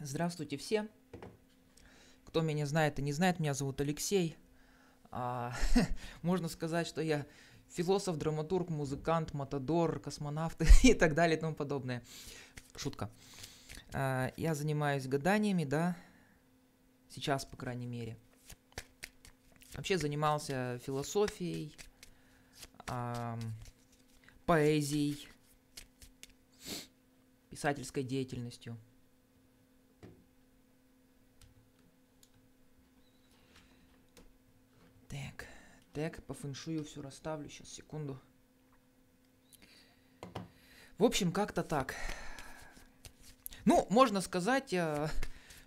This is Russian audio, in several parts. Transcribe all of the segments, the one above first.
Здравствуйте все. Кто меня знает и не знает, меня зовут Алексей. А, можно сказать, что я философ, драматург, музыкант, матадор, космонавт и так далее и тому подобное. Шутка. А, я занимаюсь гаданиями, да, сейчас, по крайней мере. Вообще занимался философией, а, поэзией, писательской деятельностью – Так, по фэншую все расставлю. Сейчас, секунду. В общем, как-то так. Ну, можно сказать, э,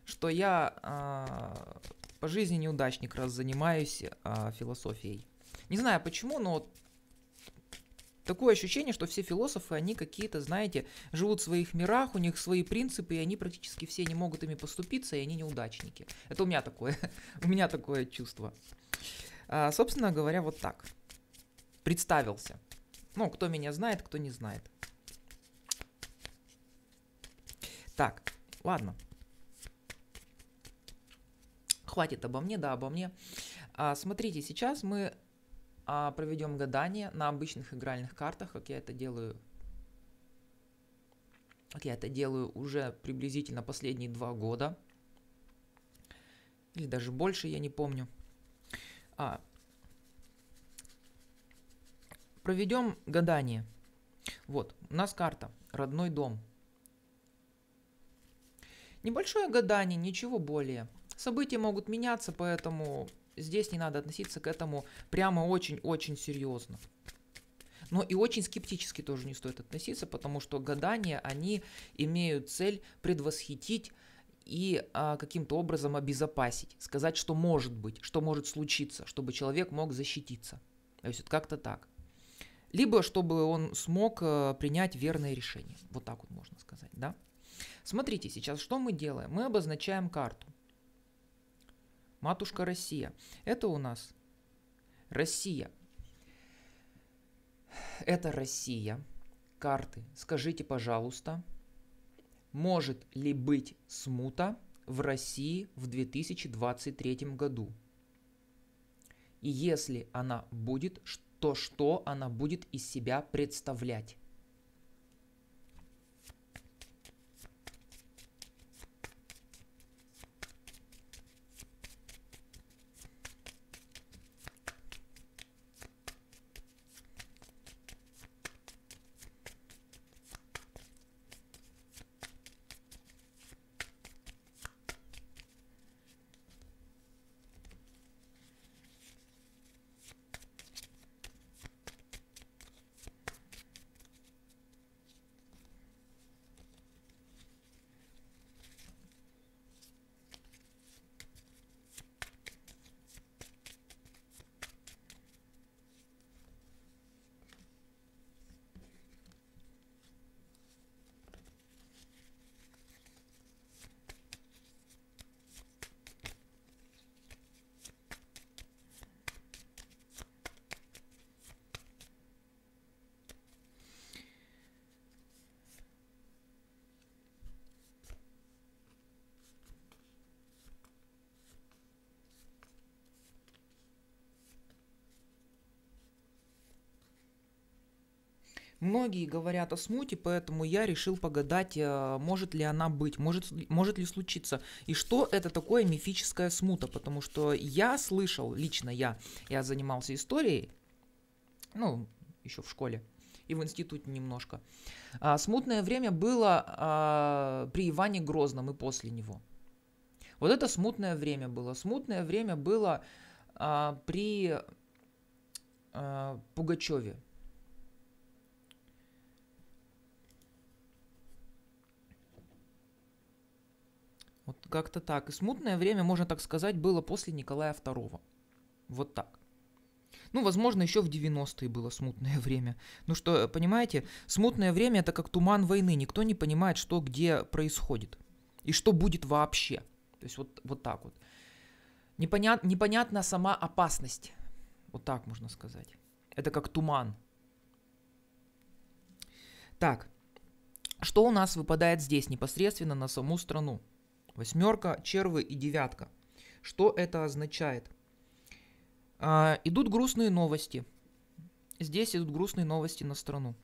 что я а, по жизни неудачник, раз занимаюсь а, философией. Не знаю почему, но такое ощущение, что все философы, они какие-то, знаете, живут в своих мирах, у них свои принципы, и они практически все не могут ими поступиться, и они неудачники. Это у меня такое, у меня такое чувство. А, собственно говоря, вот так. Представился. Ну, кто меня знает, кто не знает. Так, ладно. Хватит обо мне, да, обо мне. А, смотрите, сейчас мы а, проведем гадание на обычных игральных картах, как я это делаю. Как я это делаю уже приблизительно последние два года. Или даже больше, я не помню. А. Проведем гадание. Вот, у нас карта. Родной дом. Небольшое гадание, ничего более. События могут меняться, поэтому здесь не надо относиться к этому прямо очень-очень серьезно. Но и очень скептически тоже не стоит относиться, потому что гадания, они имеют цель предвосхитить и а, каким-то образом обезопасить, сказать, что может быть, что может случиться, чтобы человек мог защититься. То есть вот как-то так. Либо чтобы он смог а, принять верное решение. Вот так вот можно сказать, да? Смотрите, сейчас что мы делаем? Мы обозначаем карту. Матушка Россия. Это у нас Россия. Это Россия. Карты. Скажите, пожалуйста, может ли быть смута в России в 2023 году? И если она будет, то что она будет из себя представлять? Многие говорят о смуте, поэтому я решил погадать, э, может ли она быть, может, может ли случиться. И что это такое мифическая смута? Потому что я слышал, лично я, я занимался историей, ну, еще в школе и в институте немножко. А, смутное время было а, при Иване Грозном и после него. Вот это смутное время было. Смутное время было а, при а, Пугачеве. как-то так. И смутное время, можно так сказать, было после Николая II. Вот так. Ну, возможно, еще в 90-е было смутное время. Ну что, понимаете, смутное время это как туман войны. Никто не понимает, что где происходит. И что будет вообще. То есть вот, вот так вот. Непонят, непонятна сама опасность. Вот так можно сказать. Это как туман. Так, что у нас выпадает здесь непосредственно на саму страну? Восьмерка, червы и девятка. Что это означает? А, идут грустные новости. Здесь идут грустные новости на страну.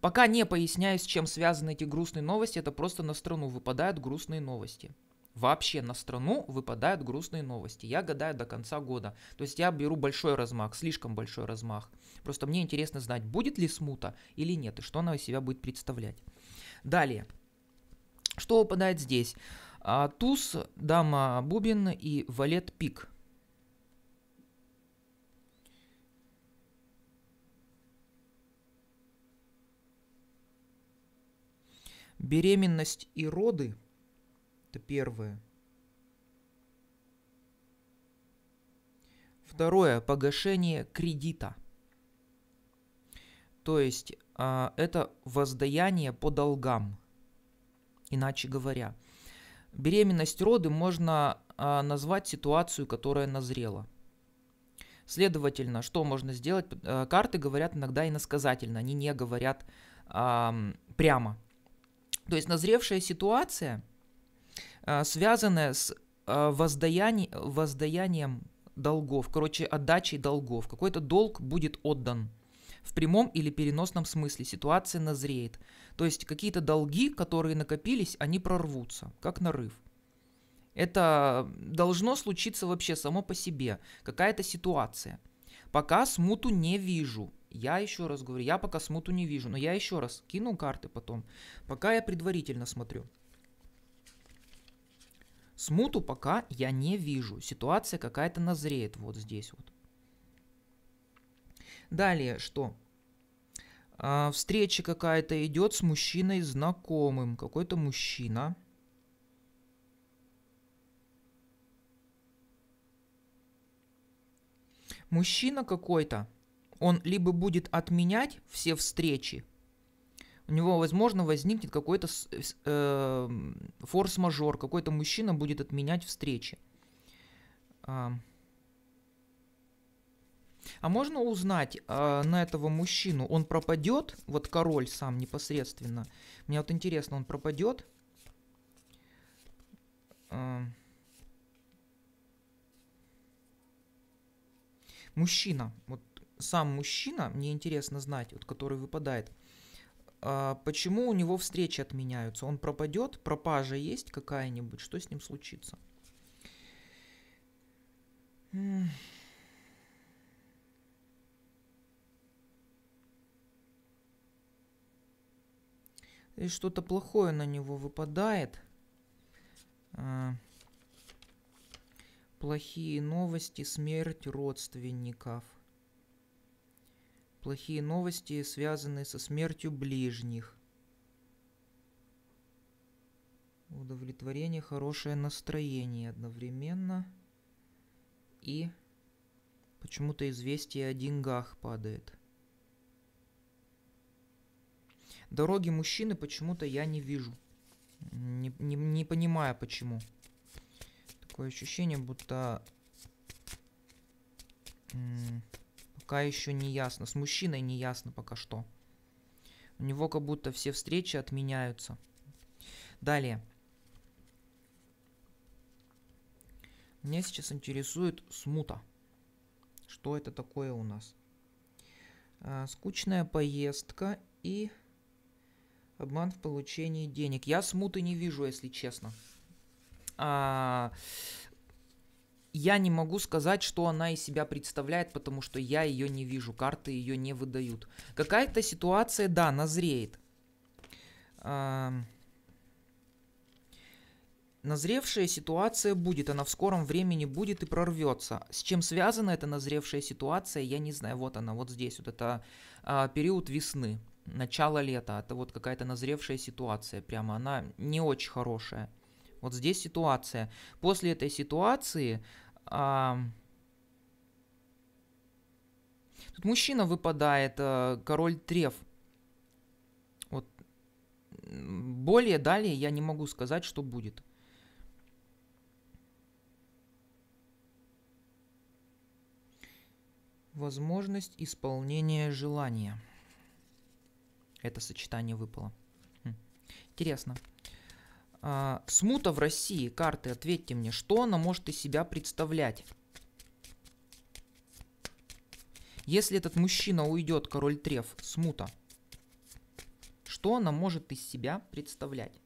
Пока не поясняю, с чем связаны эти грустные новости, это просто на страну выпадают грустные новости. Вообще на страну выпадают грустные новости. Я гадаю до конца года. То есть я беру большой размах, слишком большой размах. Просто мне интересно знать, будет ли смута или нет, и что она из себя будет представлять. Далее. Что выпадает здесь? А, туз, дама бубен и валет пик. Беременность и роды – это первое. Второе – погашение кредита. То есть а, это воздаяние по долгам, иначе говоря – Беременность роды можно а, назвать ситуацию, которая назрела. Следовательно, что можно сделать? Э, карты говорят иногда иносказательно, они не говорят а, прямо. То есть назревшая ситуация, а, связанная с а, воздаяни, воздаянием долгов, короче, отдачей долгов. Какой-то долг будет отдан. В прямом или переносном смысле ситуация назреет. То есть какие-то долги, которые накопились, они прорвутся, как нарыв. Это должно случиться вообще само по себе, какая-то ситуация. Пока смуту не вижу. Я еще раз говорю, я пока смуту не вижу, но я еще раз кину карты потом. Пока я предварительно смотрю. Смуту пока я не вижу. Ситуация какая-то назреет вот здесь вот. Далее что? А, встреча какая-то идет с мужчиной знакомым. Какой-то мужчина. Мужчина какой-то. Он либо будет отменять все встречи, у него, возможно, возникнет какой-то э, форс-мажор, какой-то мужчина будет отменять встречи. А, а можно узнать э, на этого мужчину, он пропадет, вот король сам непосредственно. Мне вот интересно, он пропадет? Э, мужчина, вот сам мужчина, мне интересно знать, вот который выпадает. Э, почему у него встречи отменяются? Он пропадет? Пропажа есть какая-нибудь? Что с ним случится? Mm. и что-то плохое на него выпадает. А, плохие новости, смерть родственников. Плохие новости, связанные со смертью ближних. Удовлетворение, хорошее настроение одновременно. И почему-то известие о деньгах падает. Дороги мужчины почему-то я не вижу. Не, не, не понимаю почему. Такое ощущение, будто... Пока еще не ясно. С мужчиной не ясно пока что. У него как будто все встречи отменяются. Далее. Меня сейчас интересует смута. Что это такое у нас? А, скучная поездка и Обман в получении денег. Я смуты не вижу, если честно. А, я не могу сказать, что она из себя представляет, потому что я ее не вижу, карты ее не выдают. Какая-то ситуация, да, назреет. А, назревшая ситуация будет, она в скором времени будет и прорвется. С чем связана эта назревшая ситуация, я не знаю. Вот она, вот здесь, вот это а, период весны начало лета, это вот какая-то назревшая ситуация, прямо она не очень хорошая. Вот здесь ситуация. После этой ситуации а, тут мужчина выпадает, а, король треф. Вот более далее я не могу сказать, что будет. Возможность исполнения желания это сочетание выпало. Хм. Интересно. А, смута в России. Карты, ответьте мне, что она может из себя представлять? Если этот мужчина уйдет, король Треф, смута, что она может из себя представлять?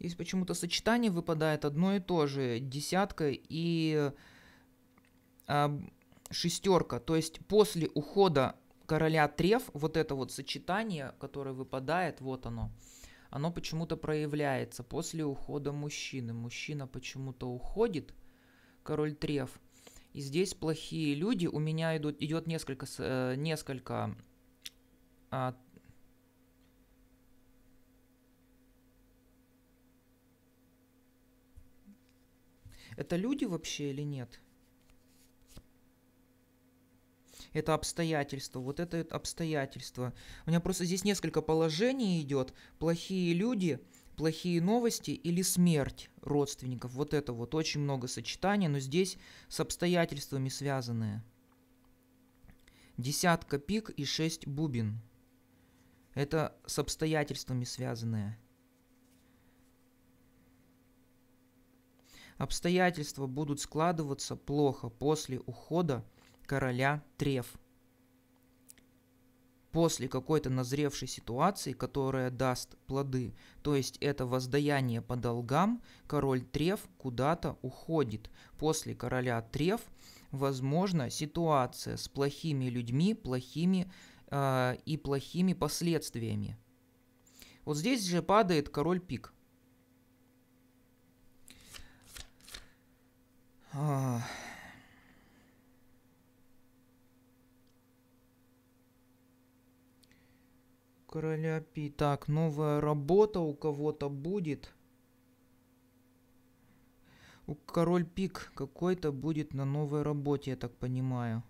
Есть почему-то сочетание выпадает одно и то же. Десятка и а, шестерка. То есть после ухода короля треф, вот это вот сочетание, которое выпадает, вот оно, оно почему-то проявляется после ухода мужчины. Мужчина почему-то уходит, король треф. И здесь плохие люди. У меня идут, идет несколько, э, несколько а, Это люди вообще или нет? это обстоятельства. вот это, обстоятельства. У меня просто здесь несколько положений идет. Плохие люди, плохие новости или смерть родственников. Вот это вот очень много сочетаний, но здесь с обстоятельствами связанные. Десятка пик и шесть бубен. Это с обстоятельствами связанное. Обстоятельства будут складываться плохо после ухода короля Треф, После какой-то назревшей ситуации, которая даст плоды, то есть это воздаяние по долгам, король Треф куда-то уходит. После короля Треф, возможно, ситуация с плохими людьми, плохими э, и плохими последствиями. Вот здесь же падает король пик – Ох. А. Короля Пи. Так, новая работа у кого-то будет. У Король Пик какой-то будет на новой работе, я так понимаю.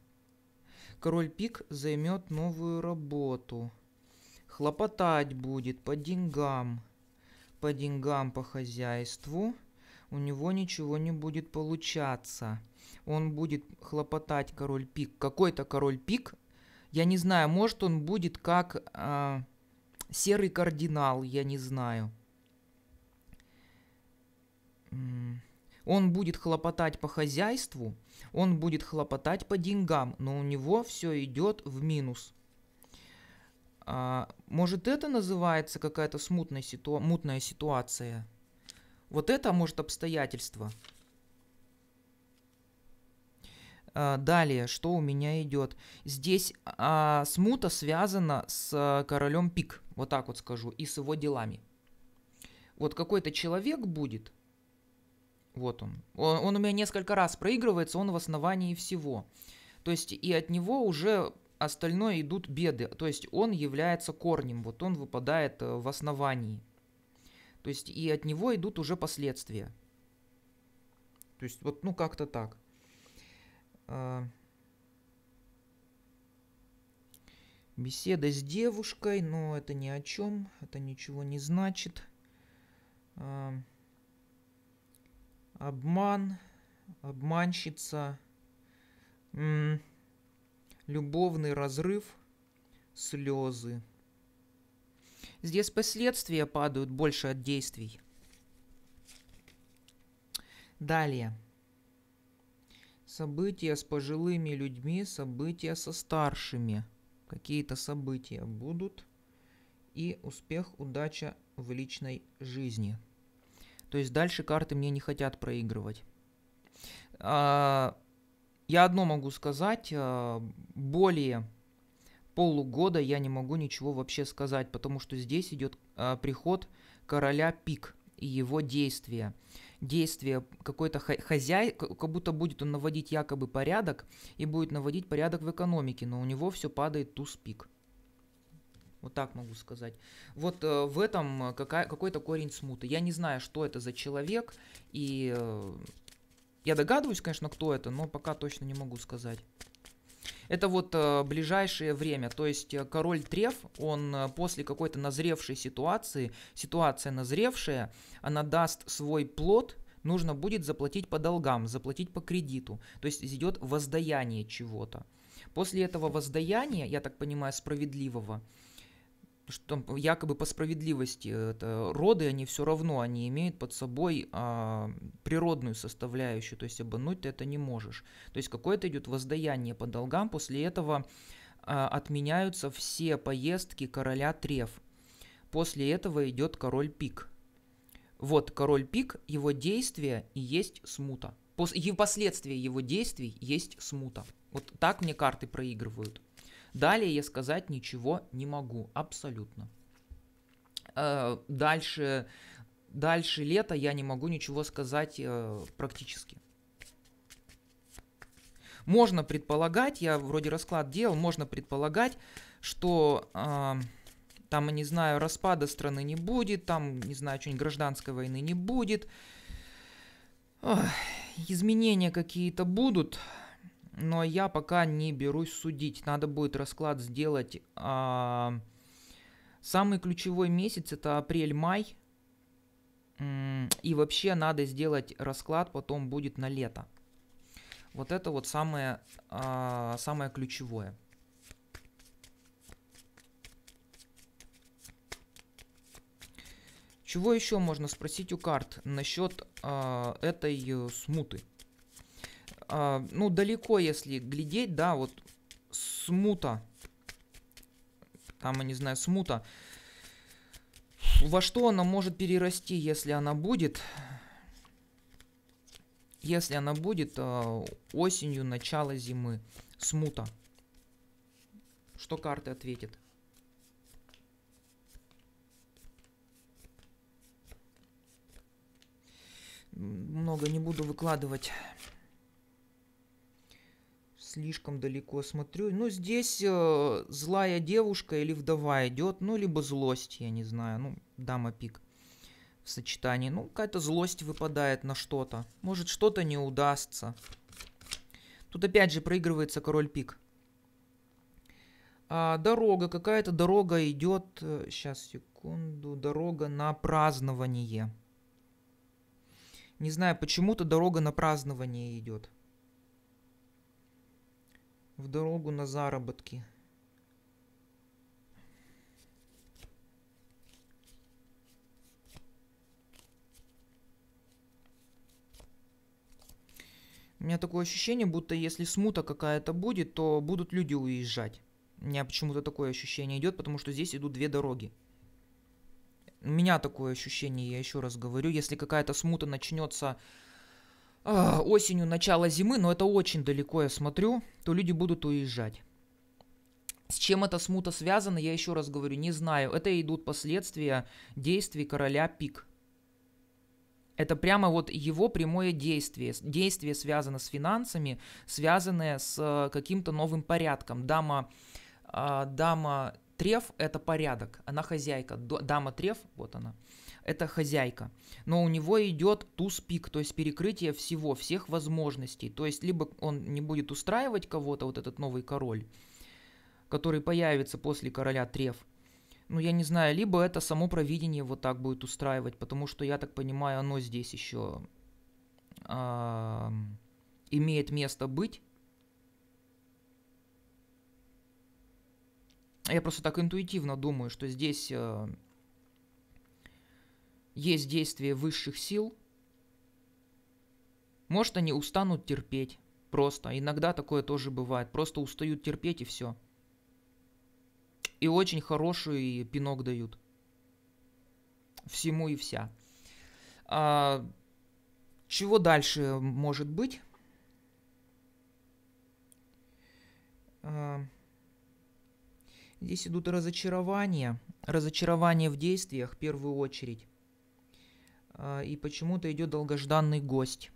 Король Пик займет новую работу. Хлопотать будет по деньгам. По деньгам по хозяйству у него ничего не будет получаться. Он будет хлопотать король пик. Какой-то король пик. Я не знаю, может он будет как э, серый кардинал, я не знаю. Он будет хлопотать по хозяйству, он будет хлопотать по деньгам, но у него все идет в минус. А, может это называется какая-то смутная ситу... мутная ситуация? Вот это может обстоятельство. А, далее, что у меня идет? Здесь а, смута связана с а, королем пик, вот так вот скажу, и с его делами. Вот какой-то человек будет, вот он. он, он у меня несколько раз проигрывается, он в основании всего. То есть и от него уже остальное идут беды, то есть он является корнем, вот он выпадает э, в основании. То есть и от него идут уже последствия. То есть вот, ну, как-то так. А, беседа с девушкой, но это ни о чем, это ничего не значит. А, обман, обманщица, любовный разрыв, слезы. Здесь последствия падают больше от действий. Далее. События с пожилыми людьми, события со старшими. Какие-то события будут. И успех, удача в личной жизни. То есть дальше карты мне не хотят проигрывать. А, я одно могу сказать, а, более полугода я не могу ничего вообще сказать, потому что здесь идет э, а, приход короля пик и его действия. Действие какой-то хозяй, как будто будет он наводить якобы порядок и будет наводить порядок в экономике, но у него все падает туз пик. Вот так могу сказать. Вот э, в этом э, какая, какой-то корень смуты. Я не знаю, что это за человек, и э, я догадываюсь, конечно, кто это, но пока точно не могу сказать. Это вот э, ближайшее время, то есть э, король Треф, он э, после какой-то назревшей ситуации, ситуация назревшая, она даст свой плод, нужно будет заплатить по долгам, заплатить по кредиту, то есть идет воздаяние чего-то. После этого воздаяния, я так понимаю, справедливого, что якобы по справедливости э, это роды, они все равно, они имеют под собой а, природную составляющую, то есть обмануть ты это не можешь. То есть какое-то идет воздаяние по долгам, после этого а, отменяются все поездки короля Трев. После этого идет король Пик. Вот король Пик, его действия и есть смута. Пос- и последствия его действий есть смута. Вот так мне карты проигрывают. Далее я сказать ничего не могу, абсолютно. Э, дальше, дальше лето я не могу ничего сказать э, практически. Можно предполагать, я вроде расклад делал, можно предполагать, что э, там, не знаю, распада страны не будет, там, не знаю, что-нибудь гражданской войны не будет, Ох, изменения какие-то будут, но я пока не берусь судить. Надо будет расклад сделать. А... Самый ключевой месяц это апрель-май. И вообще надо сделать расклад, потом будет на лето. Вот это вот самое, а, самое ключевое. Чего еще можно спросить у карт насчет а, э, этой смуты? А, ну, далеко, если глядеть, да, вот смута, там, я не знаю, смута, во что она может перерасти, если она будет, если она будет э, осенью, начало зимы, смута. Что карты ответит? Много не буду выкладывать слишком далеко смотрю. Ну, здесь э, злая девушка или вдова идет, ну, либо злость, я не знаю, ну, дама пик в сочетании. Ну, какая-то злость выпадает на что-то. Может, что-то не удастся. Тут опять же проигрывается король пик. А, дорога, какая-то дорога идет, сейчас, э, секунду, дорога на празднование. Не знаю, почему-то дорога на празднование идет в дорогу на заработки. У меня такое ощущение, будто если смута какая-то будет, то будут люди уезжать. У меня почему-то такое ощущение идет, потому что здесь идут две дороги. У меня такое ощущение, я еще раз говорю, если какая-то смута начнется а, осенью, начало зимы, но это очень далеко, я смотрю, то люди будут уезжать. С чем эта смута связана, я еще раз говорю, не знаю. Это идут последствия действий короля Пик. Это прямо вот его прямое действие. Действие связано с финансами, связанное с э, каким-то новым порядком. Дама, э, дама Треф – это порядок, она хозяйка. Дама Треф, вот она – это хозяйка. Но у него идет туз пик, то есть перекрытие всего, всех возможностей. То есть либо он не будет устраивать кого-то, вот этот новый король, который появится после короля Трев, ну, я не знаю, либо это само провидение вот так будет устраивать, потому что, я так понимаю, оно здесь еще э, а, имеет место быть. Я просто так интуитивно думаю, что здесь... Э, есть действие высших сил. Может, они устанут терпеть. Просто. Иногда такое тоже бывает. Просто устают терпеть и все. И очень хороший пинок дают. Всему и вся. А, чего дальше может быть? А, здесь идут разочарования. разочарования в действиях в первую очередь. А, и почему-то идет долгожданный гость.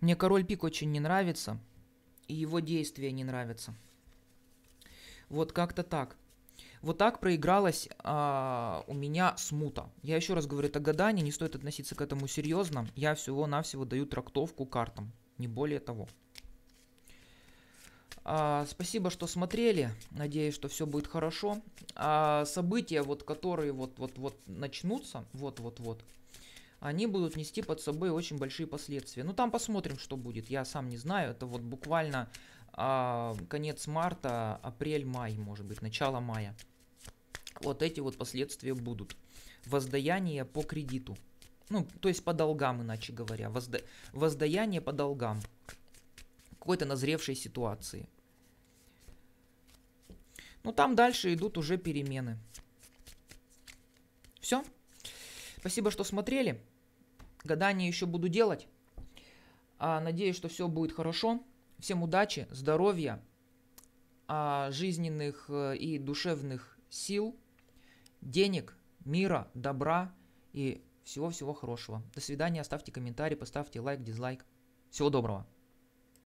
Мне король пик очень не нравится, и его действия не нравятся. Вот как-то так. Вот так проигралась а, у меня смута. Я еще раз говорю, это гадание, не стоит относиться к этому серьезно. Я всего-навсего даю трактовку картам, не более того. А, спасибо, что смотрели. Надеюсь, что все будет хорошо. А события, вот, которые вот-вот-вот начнутся, вот-вот-вот, они будут нести под собой очень большие последствия. Ну, там посмотрим, что будет. Я сам не знаю. Это вот буквально а, конец марта, апрель, май, может быть, начало мая. Вот эти вот последствия будут. Воздаяние по кредиту. Ну, то есть по долгам, иначе говоря. Возда... Воздаяние по долгам. Какой-то назревшей ситуации. Ну, там дальше идут уже перемены. Все. Спасибо, что смотрели. Гадания еще буду делать. А, надеюсь, что все будет хорошо. Всем удачи, здоровья, а, жизненных э, и душевных сил, денег, мира, добра и всего-всего хорошего. До свидания, оставьте комментарий, поставьте лайк, дизлайк. Всего доброго.